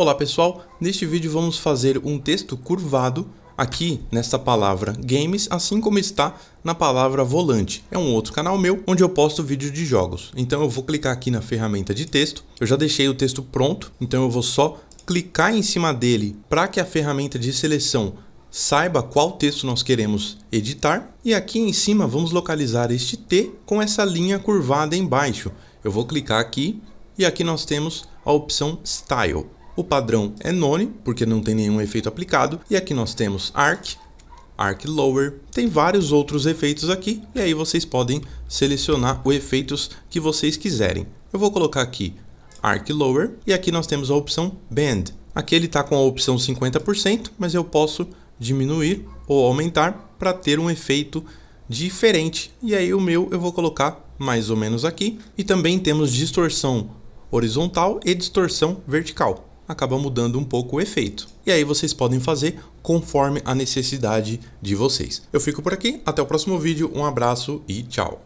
Olá pessoal, neste vídeo vamos fazer um texto curvado aqui nesta palavra games, assim como está na palavra volante. É um outro canal meu onde eu posto vídeos de jogos. Então eu vou clicar aqui na ferramenta de texto. Eu já deixei o texto pronto, então eu vou só clicar em cima dele para que a ferramenta de seleção saiba qual texto nós queremos editar. E aqui em cima vamos localizar este T com essa linha curvada embaixo. Eu vou clicar aqui e aqui nós temos a opção Style. O padrão é none, porque não tem nenhum efeito aplicado. E aqui nós temos arc, arc lower, tem vários outros efeitos aqui. E aí vocês podem selecionar os efeitos que vocês quiserem. Eu vou colocar aqui arc lower e aqui nós temos a opção band. Aqui ele está com a opção 50%, mas eu posso diminuir ou aumentar para ter um efeito diferente. E aí o meu eu vou colocar mais ou menos aqui. E também temos distorção horizontal e distorção vertical acaba mudando um pouco o efeito. E aí vocês podem fazer conforme a necessidade de vocês. Eu fico por aqui, até o próximo vídeo, um abraço e tchau!